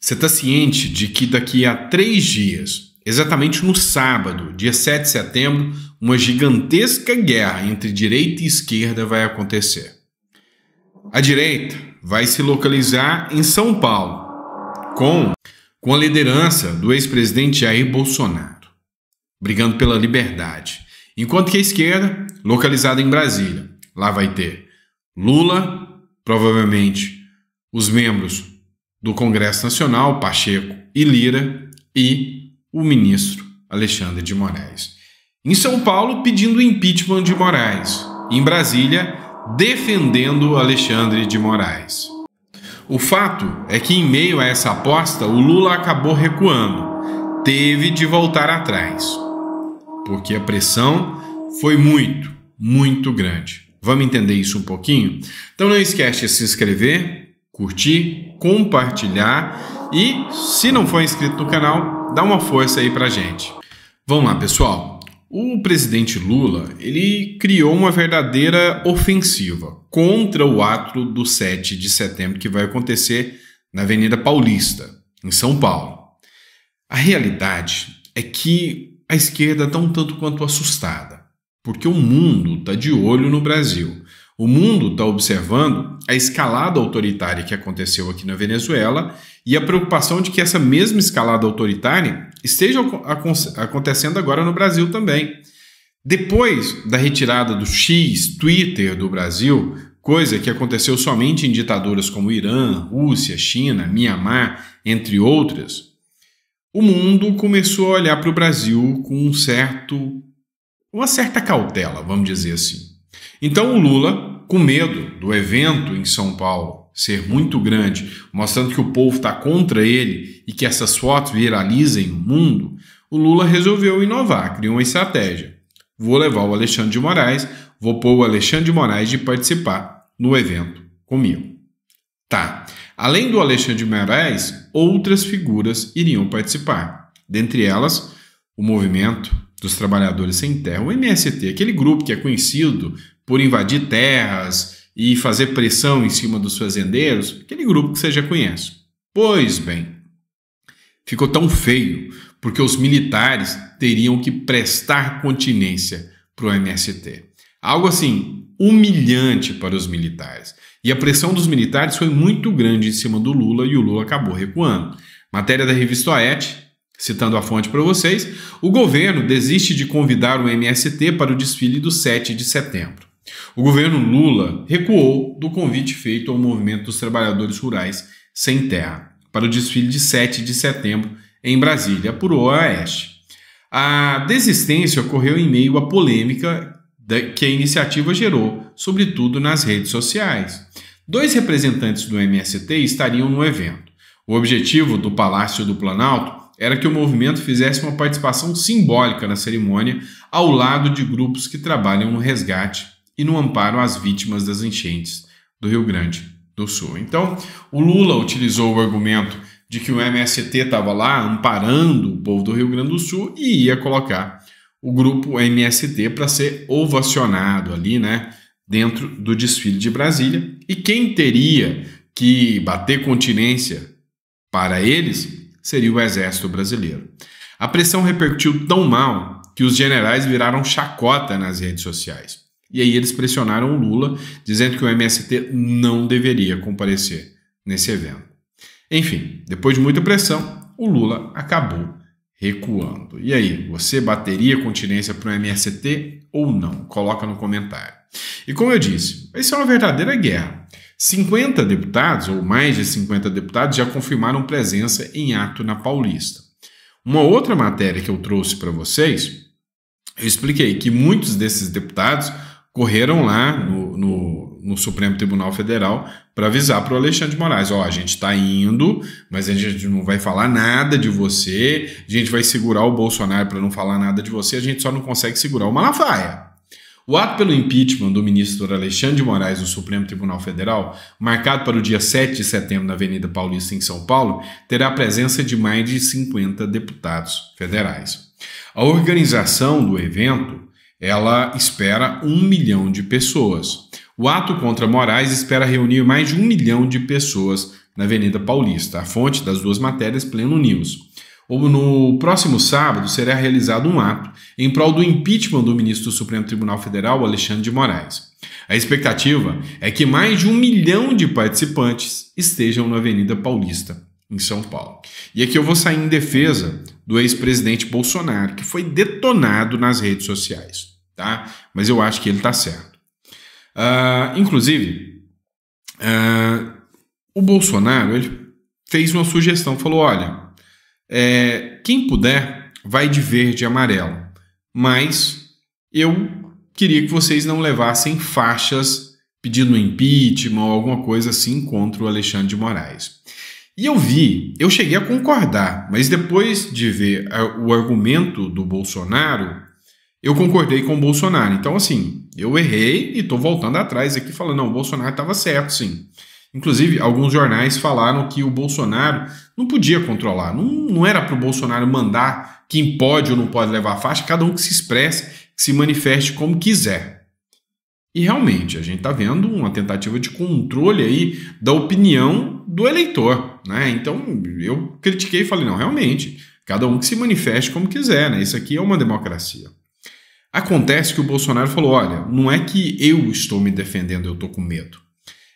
Você está ciente de que daqui a três dias, exatamente no sábado, dia 7 de setembro, uma gigantesca guerra entre direita e esquerda vai acontecer. A direita vai se localizar em São Paulo, com, com a liderança do ex-presidente Jair Bolsonaro, brigando pela liberdade. Enquanto que a esquerda, localizada em Brasília, lá vai ter Lula, provavelmente os membros do Congresso Nacional, Pacheco e Lira, e o ministro Alexandre de Moraes. Em São Paulo, pedindo impeachment de Moraes. Em Brasília, defendendo Alexandre de Moraes. O fato é que, em meio a essa aposta, o Lula acabou recuando, teve de voltar atrás, porque a pressão foi muito, muito grande. Vamos entender isso um pouquinho? Então não esquece de se inscrever, curtir, compartilhar e, se não for inscrito no canal, dá uma força aí para gente. Vamos lá, pessoal. O presidente Lula, ele criou uma verdadeira ofensiva contra o ato do 7 de setembro que vai acontecer na Avenida Paulista, em São Paulo. A realidade é que a esquerda está um tanto quanto assustada, porque o mundo está de olho no Brasil. O mundo está observando a escalada autoritária que aconteceu aqui na Venezuela e a preocupação de que essa mesma escalada autoritária esteja acontecendo agora no Brasil também. Depois da retirada do X, Twitter do Brasil, coisa que aconteceu somente em ditaduras como Irã, Rússia, China, Mianmar, entre outras, o mundo começou a olhar para o Brasil com um certo uma certa cautela, vamos dizer assim. Então o Lula com medo do evento em São Paulo ser muito grande, mostrando que o povo está contra ele e que essas fotos viralizem o mundo, o Lula resolveu inovar, criou uma estratégia. Vou levar o Alexandre de Moraes, vou pôr o Alexandre de Moraes de participar no evento comigo. Tá. Além do Alexandre de Moraes, outras figuras iriam participar. Dentre elas, o movimento dos trabalhadores sem terra, o MST, aquele grupo que é conhecido por invadir terras e fazer pressão em cima dos fazendeiros, aquele grupo que você já conhece. Pois bem, ficou tão feio porque os militares teriam que prestar continência para o MST. Algo assim humilhante para os militares. E a pressão dos militares foi muito grande em cima do Lula e o Lula acabou recuando. Matéria da revista OET, citando a fonte para vocês, o governo desiste de convidar o MST para o desfile do 7 de setembro. O governo Lula recuou do convite feito ao movimento dos trabalhadores rurais sem terra para o desfile de 7 de setembro em Brasília, por Oeste. A desistência ocorreu em meio à polêmica que a iniciativa gerou, sobretudo nas redes sociais. Dois representantes do MST estariam no evento. O objetivo do Palácio do Planalto era que o movimento fizesse uma participação simbólica na cerimônia ao lado de grupos que trabalham no resgate e no amparo às vítimas das enchentes do Rio Grande do Sul. Então, o Lula utilizou o argumento de que o MST estava lá amparando o povo do Rio Grande do Sul e ia colocar o grupo MST para ser ovacionado ali, né, dentro do desfile de Brasília. E quem teria que bater continência para eles seria o Exército Brasileiro. A pressão repercutiu tão mal que os generais viraram chacota nas redes sociais. E aí eles pressionaram o Lula, dizendo que o MST não deveria comparecer nesse evento. Enfim, depois de muita pressão, o Lula acabou recuando. E aí, você bateria continência para o MST ou não? Coloca no comentário. E como eu disse, isso é uma verdadeira guerra. 50 deputados, ou mais de 50 deputados, já confirmaram presença em ato na Paulista. Uma outra matéria que eu trouxe para vocês, eu expliquei que muitos desses deputados correram lá no, no, no Supremo Tribunal Federal para avisar para o Alexandre de Moraes: ó, oh, a gente está indo, mas a gente não vai falar nada de você, a gente vai segurar o Bolsonaro para não falar nada de você, a gente só não consegue segurar o Malafaia. O ato pelo impeachment do ministro Alexandre de Moraes do Supremo Tribunal Federal, marcado para o dia 7 de setembro na Avenida Paulista, em São Paulo, terá a presença de mais de 50 deputados federais. A organização do evento ela espera um milhão de pessoas. O ato contra Moraes espera reunir mais de um milhão de pessoas na Avenida Paulista. A fonte das duas matérias, Pleno News. No próximo sábado será realizado um ato em prol do impeachment do ministro do Supremo Tribunal Federal, Alexandre de Moraes. A expectativa é que mais de um milhão de participantes estejam na Avenida Paulista, em São Paulo. E aqui eu vou sair em defesa do ex-presidente Bolsonaro, que foi detonado nas redes sociais, tá? Mas eu acho que ele tá certo. Uh, inclusive, uh, o Bolsonaro ele fez uma sugestão, falou: olha, é, quem puder vai de verde e amarelo, mas eu queria que vocês não levassem faixas pedindo impeachment ou alguma coisa assim contra o Alexandre de Moraes. E eu vi, eu cheguei a concordar, mas depois de ver eh, o argumento do Bolsonaro, eu concordei com o Bolsonaro. Então, assim, eu errei e estou voltando atrás aqui falando, não, o Bolsonaro estava certo, sim. Inclusive, alguns jornais falaram que o Bolsonaro não podia controlar, não, não era para o Bolsonaro mandar quem pode ou não pode levar a faixa, cada um que se expresse, que se manifeste como quiser. E realmente, a gente está vendo uma tentativa de controle aí da opinião do eleitor. Né? Então, eu critiquei e falei, não, realmente, cada um que se manifeste como quiser, né? Isso aqui é uma democracia. Acontece que o Bolsonaro falou: olha, não é que eu estou me defendendo, eu estou com medo.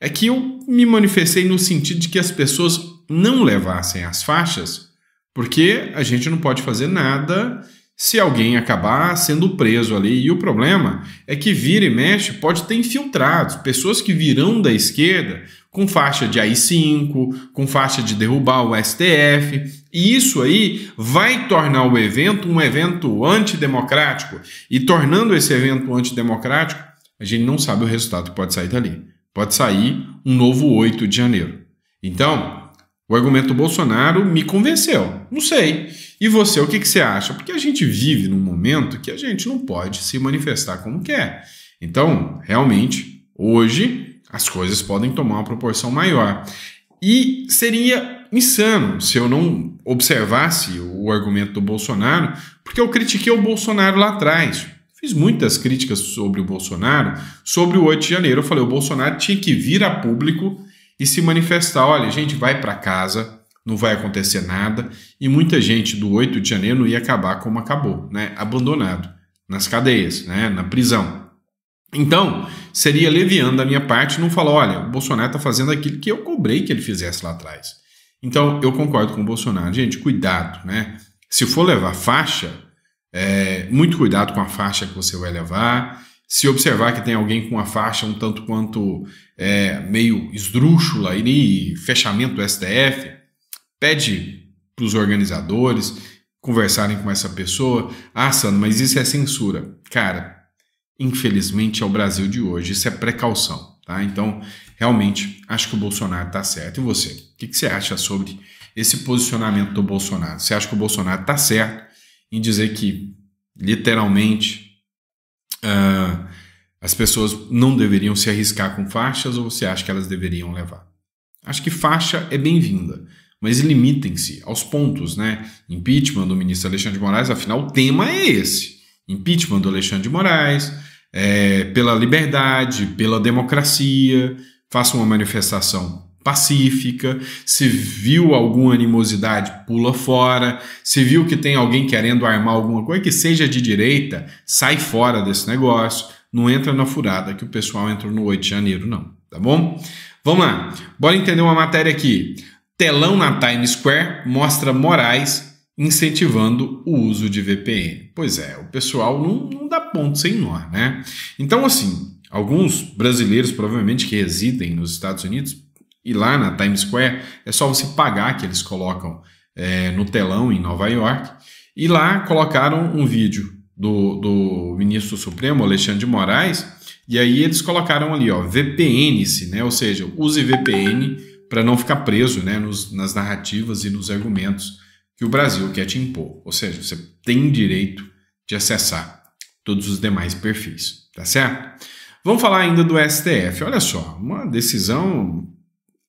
É que eu me manifestei no sentido de que as pessoas não levassem as faixas, porque a gente não pode fazer nada se alguém acabar sendo preso ali. E o problema é que vira e mexe pode ter infiltrados, pessoas que virão da esquerda com faixa de AI-5, com faixa de derrubar o STF, e isso aí vai tornar o evento um evento antidemocrático. E tornando esse evento antidemocrático, a gente não sabe o resultado que pode sair dali. Pode sair um novo 8 de janeiro. Então, o argumento Bolsonaro me convenceu. Não sei. E você, o que, que você acha? Porque a gente vive num momento que a gente não pode se manifestar como quer. Então, realmente, hoje as coisas podem tomar uma proporção maior. E seria insano se eu não observasse o argumento do Bolsonaro, porque eu critiquei o Bolsonaro lá atrás. Fiz muitas críticas sobre o Bolsonaro, sobre o 8 de janeiro. Eu falei, o Bolsonaro tinha que vir a público e se manifestar. Olha, gente, vai para casa, não vai acontecer nada, e muita gente do 8 de janeiro ia acabar como acabou, né? abandonado nas cadeias, né? na prisão. Então, seria leviano da minha parte não falar, olha, o Bolsonaro está fazendo aquilo que eu cobrei que ele fizesse lá atrás. Então, eu concordo com o Bolsonaro. Gente, cuidado, né? Se for levar faixa, é, muito cuidado com a faixa que você vai levar. Se observar que tem alguém com a faixa um tanto quanto é, meio esdrúxula e fechamento do STF, Pede para os organizadores conversarem com essa pessoa. Ah, Sandro, mas isso é censura. Cara, infelizmente é o Brasil de hoje, isso é precaução. Tá? Então, realmente, acho que o Bolsonaro está certo. E você? O que, que você acha sobre esse posicionamento do Bolsonaro? Você acha que o Bolsonaro está certo em dizer que, literalmente, uh, as pessoas não deveriam se arriscar com faixas ou você acha que elas deveriam levar? Acho que faixa é bem-vinda, mas limitem-se aos pontos, né? Impeachment do ministro Alexandre de Moraes, afinal, o tema é esse: impeachment do Alexandre de Moraes, é, pela liberdade, pela democracia, faça uma manifestação pacífica, se viu alguma animosidade, pula fora, se viu que tem alguém querendo armar alguma coisa que seja de direita, sai fora desse negócio, não entra na furada que o pessoal entrou no 8 de janeiro, não, tá bom? Vamos lá, bora entender uma matéria aqui. Telão na Times Square mostra Moraes incentivando o uso de VPN. Pois é, o pessoal não, não dá ponto sem nó, né? Então, assim, alguns brasileiros provavelmente que residem nos Estados Unidos e lá na Times Square é só você pagar que eles colocam é, no telão em Nova York. E lá colocaram um vídeo do, do ministro Supremo, Alexandre de Moraes, e aí eles colocaram ali, ó, VPN-se, né? Ou seja, use VPN para não ficar preso né, nos, nas narrativas e nos argumentos que o Brasil quer te impor. Ou seja, você tem direito de acessar todos os demais perfis, tá certo? Vamos falar ainda do STF. Olha só, uma decisão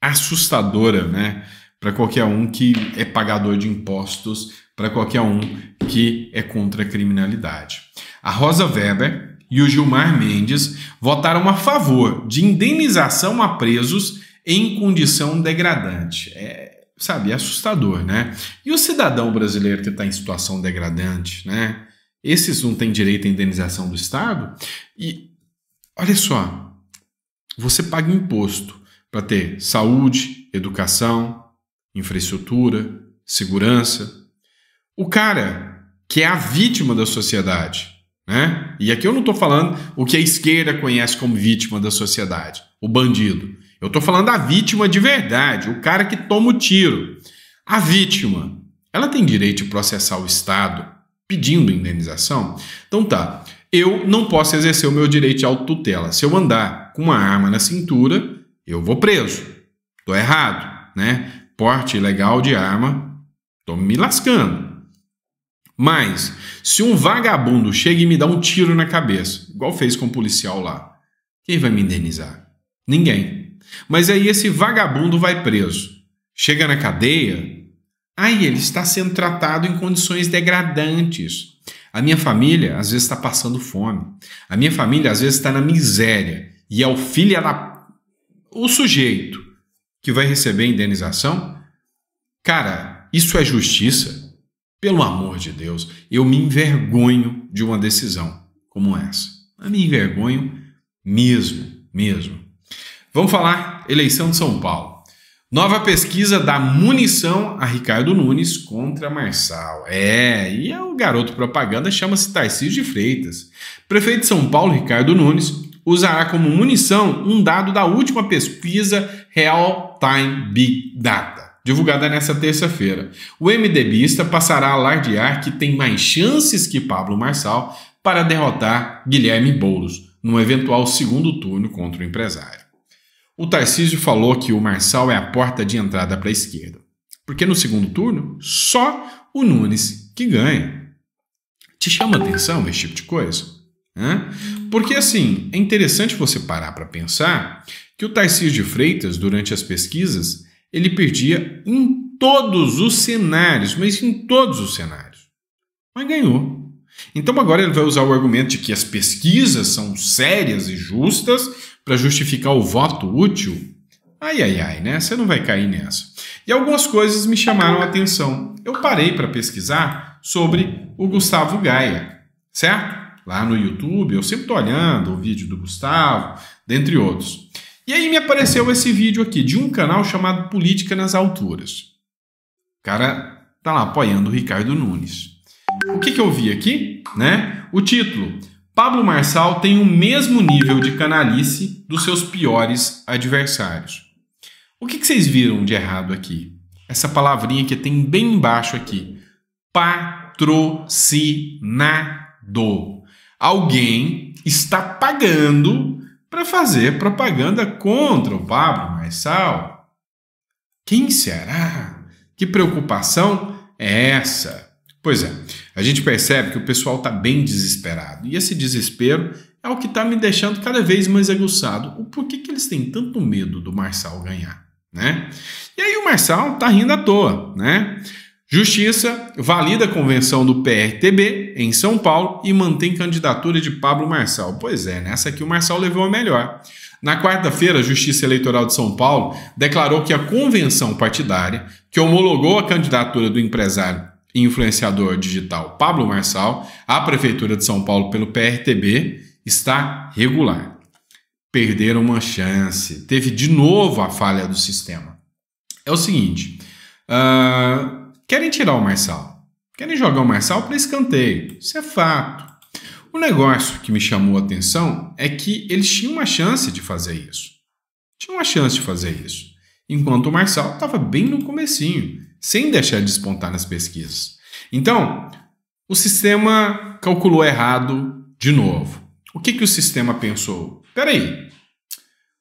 assustadora, né? Para qualquer um que é pagador de impostos, para qualquer um que é contra a criminalidade. A Rosa Weber e o Gilmar Mendes votaram a favor de indenização a presos em condição degradante. É, sabe, é assustador, né? E o cidadão brasileiro que está em situação degradante, né? Esses não têm direito à indenização do Estado. E olha só, você paga imposto para ter saúde, educação, infraestrutura, segurança. O cara que é a vítima da sociedade, né? E aqui eu não estou falando o que a esquerda conhece como vítima da sociedade, o bandido. Eu estou falando da vítima de verdade, o cara que toma o tiro. A vítima, ela tem direito de processar o Estado pedindo indenização? Então tá, eu não posso exercer o meu direito de autotutela. Se eu andar com uma arma na cintura, eu vou preso. Tô errado, né? Porte ilegal de arma, tô me lascando. Mas, se um vagabundo chega e me dá um tiro na cabeça, igual fez com o um policial lá, quem vai me indenizar? Ninguém. Mas aí esse vagabundo vai preso. Chega na cadeia, aí ele está sendo tratado em condições degradantes. A minha família às vezes está passando fome. A minha família às vezes está na miséria. E é o filho da. o sujeito que vai receber a indenização. Cara, isso é justiça? Pelo amor de Deus, eu me envergonho de uma decisão como essa. Eu me envergonho mesmo, mesmo. Vamos falar eleição de São Paulo. Nova pesquisa dá munição a Ricardo Nunes contra Marçal. É, e é o garoto propaganda chama-se Tarcísio de Freitas. Prefeito de São Paulo, Ricardo Nunes, usará como munição um dado da última pesquisa Real Time Big Data, divulgada nesta terça-feira. O MDBista passará a alardear que tem mais chances que Pablo Marçal para derrotar Guilherme Boulos, num eventual segundo turno contra o empresário. O Tarcísio falou que o Marçal é a porta de entrada para a esquerda, porque no segundo turno só o Nunes que ganha. Te chama atenção esse tipo de coisa? Né? Porque assim, é interessante você parar para pensar que o Tarcísio de Freitas, durante as pesquisas, ele perdia em todos os cenários, mas em todos os cenários. Mas ganhou. Então agora ele vai usar o argumento de que as pesquisas são sérias e justas para justificar o voto útil, ai ai ai, né? Você não vai cair nessa. E algumas coisas me chamaram a atenção. Eu parei para pesquisar sobre o Gustavo Gaia, certo? Lá no YouTube, eu sempre tô olhando o vídeo do Gustavo, dentre outros. E aí me apareceu esse vídeo aqui de um canal chamado Política nas Alturas. O cara tá lá apoiando o Ricardo Nunes. O que, que eu vi aqui, né? O título: Pablo Marçal tem o mesmo nível de canalice dos seus piores adversários. O que, que vocês viram de errado aqui? Essa palavrinha que tem bem embaixo aqui: patrocinado. Alguém está pagando para fazer propaganda contra o Pablo Marçal. Quem será? Que preocupação é essa? Pois é, a gente percebe que o pessoal está bem desesperado. E esse desespero é o que está me deixando cada vez mais aguçado. O porquê que eles têm tanto medo do Marçal ganhar, né? E aí o Marçal está rindo à toa, né? Justiça valida a convenção do PRTB em São Paulo e mantém candidatura de Pablo Marçal. Pois é, nessa né? aqui o Marçal levou a melhor. Na quarta-feira, a Justiça Eleitoral de São Paulo declarou que a convenção partidária que homologou a candidatura do empresário influenciador digital Pablo Marçal a Prefeitura de São Paulo pelo PRTB está regular. Perderam uma chance, teve de novo a falha do sistema. É o seguinte: uh, querem tirar o Marçal, querem jogar o Marçal para escanteio, isso é fato. O negócio que me chamou a atenção é que eles tinham uma chance de fazer isso. Tinha uma chance de fazer isso. Enquanto o Marçal estava bem no comecinho, sem deixar de despontar nas pesquisas. Então, o sistema calculou errado de novo. O que, que o sistema pensou? Peraí,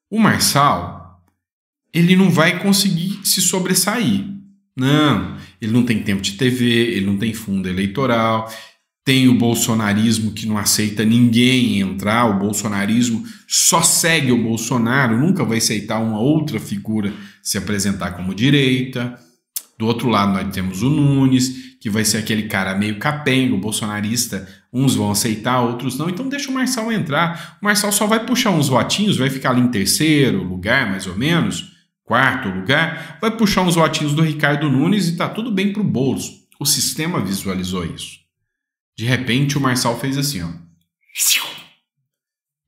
o Marçal ele não vai conseguir se sobressair. Não, ele não tem tempo de TV, ele não tem fundo eleitoral, tem o bolsonarismo que não aceita ninguém entrar, o bolsonarismo só segue o Bolsonaro, nunca vai aceitar uma outra figura se apresentar como direita. Do outro lado, nós temos o Nunes, que vai ser aquele cara meio capengo, bolsonarista. Uns vão aceitar, outros não. Então deixa o Marçal entrar. O Marçal só vai puxar uns votinhos, vai ficar ali em terceiro lugar, mais ou menos, quarto lugar. Vai puxar uns votinhos do Ricardo Nunes e tá tudo bem pro bolso. O sistema visualizou isso. De repente, o Marçal fez assim, ó.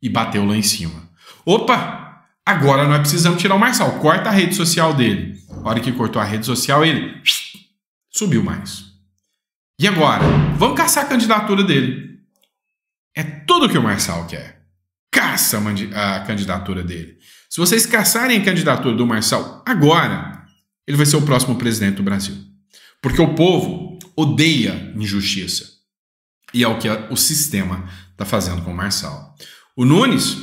E bateu lá em cima. Opa! Agora nós precisamos tirar o Marçal. Corta a rede social dele. A hora que cortou a rede social, ele subiu mais. E agora? Vamos caçar a candidatura dele. É tudo que o Marçal quer. Caça a candidatura dele. Se vocês caçarem a candidatura do Marçal agora, ele vai ser o próximo presidente do Brasil. Porque o povo odeia injustiça. E é o que o sistema está fazendo com o Marçal. O Nunes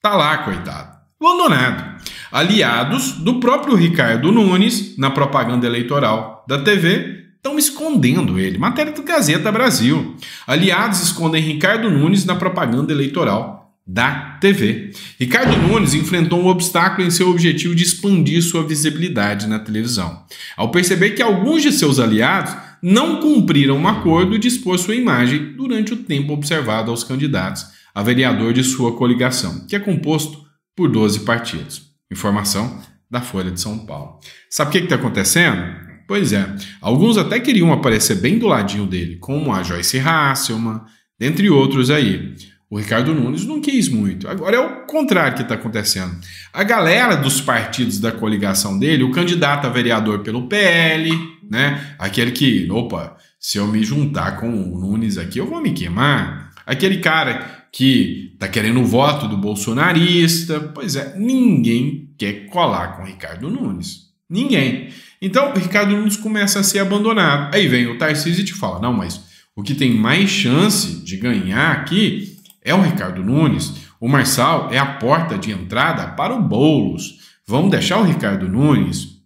tá lá, coitado. Abandonado. Aliados do próprio Ricardo Nunes, na propaganda eleitoral da TV, estão escondendo ele. Matéria do Gazeta Brasil. Aliados escondem Ricardo Nunes na propaganda eleitoral da TV. Ricardo Nunes enfrentou um obstáculo em seu objetivo de expandir sua visibilidade na televisão, ao perceber que alguns de seus aliados não cumpriram um acordo de expor sua imagem durante o tempo observado aos candidatos a vereador de sua coligação, que é composto por 12 partidos. Informação da Folha de São Paulo. Sabe o que está acontecendo? Pois é, alguns até queriam aparecer bem do ladinho dele, como a Joyce Hasselman, dentre outros aí. O Ricardo Nunes não quis muito. Agora é o contrário que está acontecendo. A galera dos partidos da coligação dele, o candidato a vereador pelo PL, né? Aquele que, opa, se eu me juntar com o Nunes aqui, eu vou me queimar. Aquele cara que está querendo o voto do bolsonarista. Pois é, ninguém quer colar com Ricardo Nunes. Ninguém. Então, o Ricardo Nunes começa a ser abandonado. Aí vem o Tarcísio e te fala: não, mas o que tem mais chance de ganhar aqui é o Ricardo Nunes. O Marçal é a porta de entrada para o Boulos. Vamos deixar o Ricardo Nunes?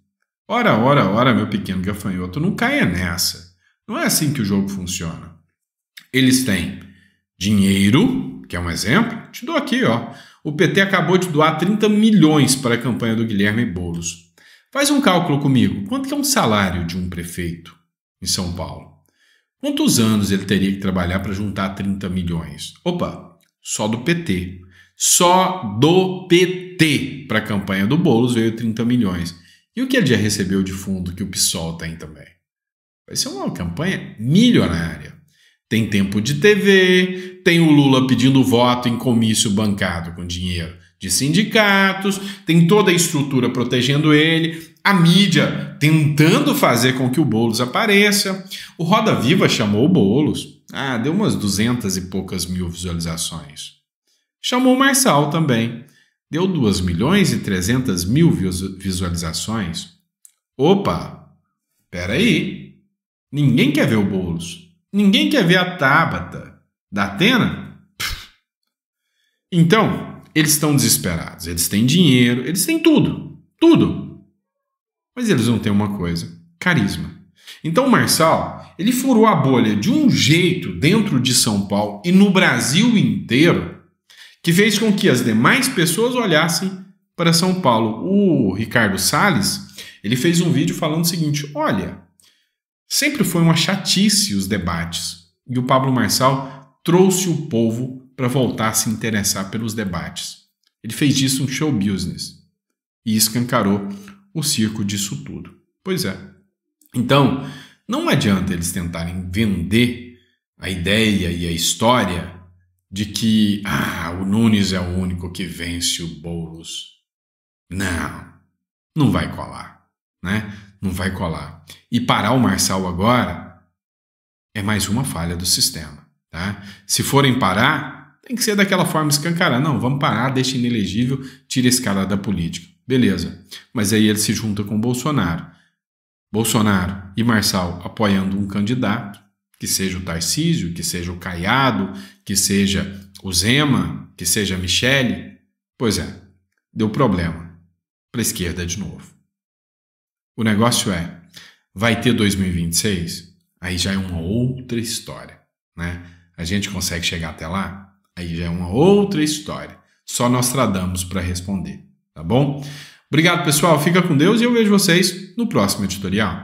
Ora, ora, ora, meu pequeno gafanhoto, não caia nessa. Não é assim que o jogo funciona. Eles têm dinheiro, que é um exemplo, te dou aqui, ó. O PT acabou de doar 30 milhões para a campanha do Guilherme Boulos. Faz um cálculo comigo. Quanto é um salário de um prefeito em São Paulo? Quantos anos ele teria que trabalhar para juntar 30 milhões? Opa, só do PT. Só do PT para a campanha do Boulos veio 30 milhões. E o que ele já recebeu de fundo que o PSOL tem também? Vai ser uma campanha milionária. Tem tempo de TV, tem o Lula pedindo voto em comício bancado com dinheiro de sindicatos, tem toda a estrutura protegendo ele, a mídia tentando fazer com que o Boulos apareça. O Roda Viva chamou o Boulos. Ah, deu umas duzentas e poucas mil visualizações. Chamou o Marçal também. Deu duas milhões e trezentas mil visualizações. Opa, peraí. Ninguém quer ver o Boulos. Ninguém quer ver a Tábata da Atena? Então, eles estão desesperados. Eles têm dinheiro, eles têm tudo. Tudo. Mas eles não têm uma coisa: carisma. Então, o Marçal, ele furou a bolha de um jeito dentro de São Paulo e no Brasil inteiro que fez com que as demais pessoas olhassem para São Paulo. O Ricardo Salles, ele fez um vídeo falando o seguinte: olha, Sempre foi uma chatice os debates, e o Pablo Marçal trouxe o povo para voltar a se interessar pelos debates. Ele fez disso um show business e escancarou o circo disso tudo. Pois é. Então, não adianta eles tentarem vender a ideia e a história de que ah, o Nunes é o único que vence o Boulos. Não, não vai colar, né? Não vai colar. E parar o Marçal agora é mais uma falha do sistema. Tá? Se forem parar, tem que ser daquela forma escancarada. Não, vamos parar, deixa inelegível, tira esse cara da política. Beleza. Mas aí ele se junta com Bolsonaro. Bolsonaro e Marçal apoiando um candidato, que seja o Tarcísio, que seja o Caiado, que seja o Zema, que seja a Michele. Pois é, deu problema para a esquerda de novo. O negócio é: Vai ter 2026? Aí já é uma outra história, né? A gente consegue chegar até lá? Aí já é uma outra história. Só nós tradamos para responder, tá bom? Obrigado, pessoal. Fica com Deus e eu vejo vocês no próximo editorial.